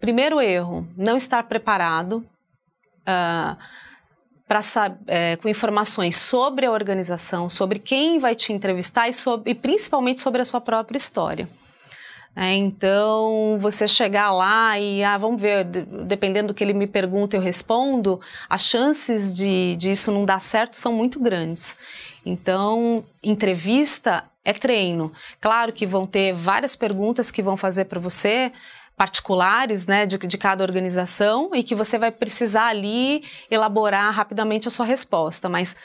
Primeiro erro, não estar preparado uh, pra, é, com informações sobre a organização, sobre quem vai te entrevistar e, sobre, e principalmente sobre a sua própria história. É, então, você chegar lá e, ah, vamos ver, dependendo do que ele me pergunta, eu respondo, as chances de, de isso não dar certo são muito grandes. Então, entrevista é treino. Claro que vão ter várias perguntas que vão fazer para você, particulares né, de, de cada organização e que você vai precisar ali elaborar rapidamente a sua resposta, mas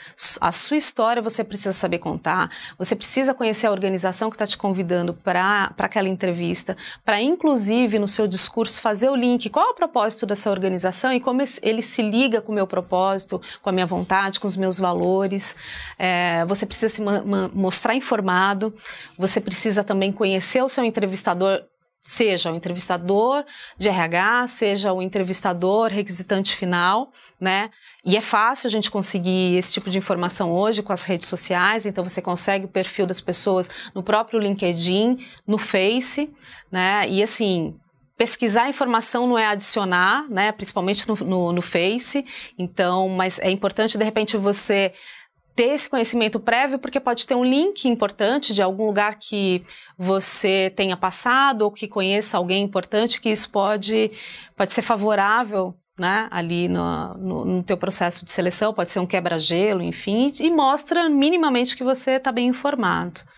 a sua história você precisa saber contar, você precisa conhecer a organização que está te convidando para aquela entrevista, para inclusive no seu discurso fazer o link, qual é o propósito dessa organização e como ele se liga com o meu propósito, com a minha vontade, com os meus valores, é, você precisa se mostrar informado, você precisa também conhecer o seu entrevistador seja o entrevistador de RH, seja o entrevistador requisitante final, né? E é fácil a gente conseguir esse tipo de informação hoje com as redes sociais, então você consegue o perfil das pessoas no próprio LinkedIn, no Face, né? E assim, pesquisar informação não é adicionar, né? Principalmente no, no, no Face, então, mas é importante de repente você ter esse conhecimento prévio, porque pode ter um link importante de algum lugar que você tenha passado ou que conheça alguém importante, que isso pode, pode ser favorável né, ali no, no, no teu processo de seleção, pode ser um quebra-gelo, enfim, e, e mostra minimamente que você está bem informado.